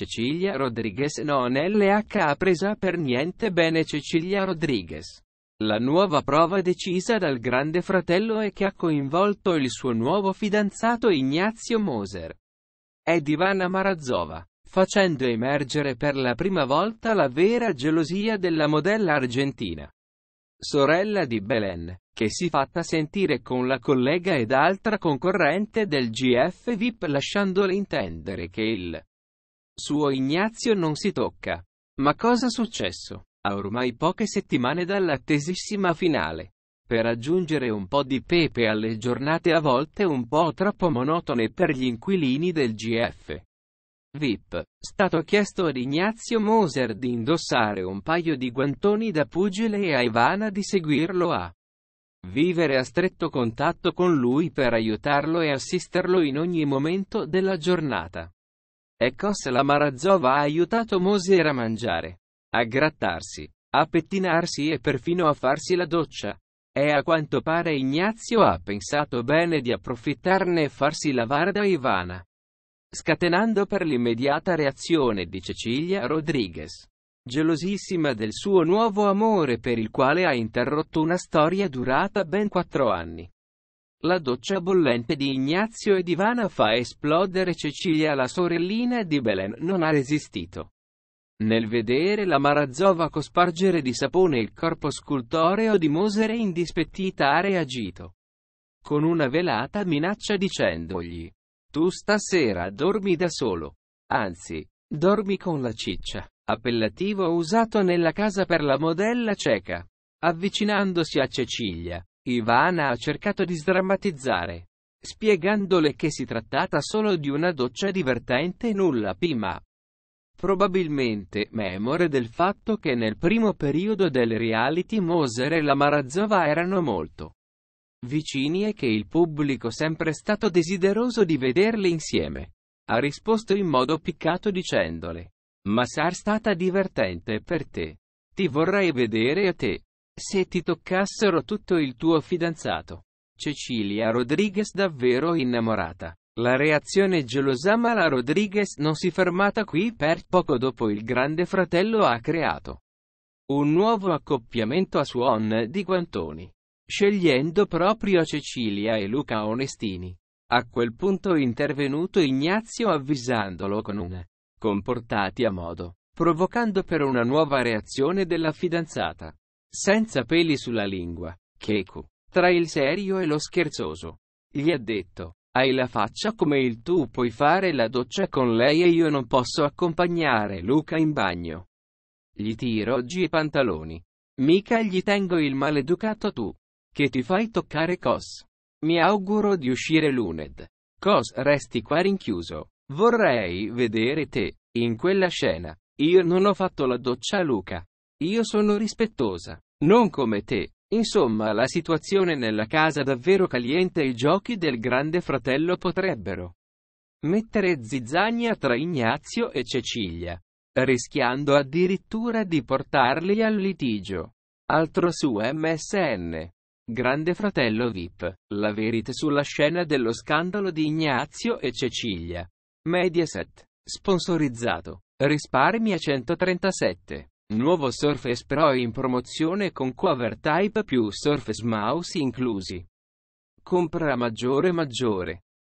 Cecilia Rodriguez non LH ha presa per niente bene Cecilia Rodriguez. La nuova prova decisa dal grande fratello e che ha coinvolto il suo nuovo fidanzato Ignazio Moser. È Divana Marazzova, facendo emergere per la prima volta la vera gelosia della modella argentina. Sorella di Belen, che si è fatta sentire con la collega ed altra concorrente del GF VIP lasciandole intendere che il suo Ignazio non si tocca. Ma cosa successo? Ha ormai poche settimane dall'attesissima finale. Per aggiungere un po' di pepe alle giornate a volte un po' troppo monotone per gli inquilini del GF. VIP, stato chiesto ad Ignazio Moser di indossare un paio di guantoni da pugile e a Ivana di seguirlo a vivere a stretto contatto con lui per aiutarlo e assisterlo in ogni momento della giornata. E cosa la Marazzova ha aiutato Moser a mangiare, a grattarsi, a pettinarsi e perfino a farsi la doccia. E a quanto pare Ignazio ha pensato bene di approfittarne e farsi lavare da Ivana. Scatenando per l'immediata reazione di Cecilia Rodriguez. Gelosissima del suo nuovo amore per il quale ha interrotto una storia durata ben quattro anni. La doccia bollente di Ignazio e Divana fa esplodere Cecilia, la sorellina di Belen non ha resistito. Nel vedere la Marazzova cospargere di sapone il corpo scultoreo di Mosere indispettita ha reagito. Con una velata minaccia dicendogli, tu stasera dormi da solo. Anzi, dormi con la ciccia, appellativo usato nella casa per la modella cieca. Avvicinandosi a Cecilia, Ivana ha cercato di sdrammatizzare, spiegandole che si trattata solo di una doccia divertente e nulla prima. Probabilmente memore del fatto che nel primo periodo del reality Moser e la Marazova erano molto vicini e che il pubblico sempre stato desideroso di vederle insieme. Ha risposto in modo piccato dicendole: Ma sarà stata divertente per te. Ti vorrei vedere a te. Se ti toccassero tutto il tuo fidanzato. Cecilia Rodriguez davvero innamorata. La reazione gelosa la Rodriguez non si è fermata qui per poco dopo il grande fratello ha creato un nuovo accoppiamento a Suon di Guantoni, scegliendo proprio Cecilia e Luca Onestini. A quel punto è intervenuto Ignazio avvisandolo con un comportati a modo, provocando per una nuova reazione della fidanzata senza peli sulla lingua, Keku, tra il serio e lo scherzoso. Gli ha detto, hai la faccia come il tu puoi fare la doccia con lei e io non posso accompagnare Luca in bagno. Gli tiro oggi i pantaloni. Mica gli tengo il maleducato tu, che ti fai toccare Cos. Mi auguro di uscire luned. Cos resti qua rinchiuso. Vorrei vedere te, in quella scena. Io non ho fatto la doccia a Luca. Io sono rispettosa. Non come te. Insomma, la situazione nella casa davvero caliente e i giochi del grande fratello potrebbero mettere zizzania tra Ignazio e Cecilia, rischiando addirittura di portarli al litigio. Altro su MSN. Grande fratello VIP. La verità sulla scena dello scandalo di Ignazio e Cecilia. Mediaset. Sponsorizzato. Risparmia 137. Nuovo Surface Pro in promozione con cover type più Surface Mouse inclusi. Compra maggiore maggiore.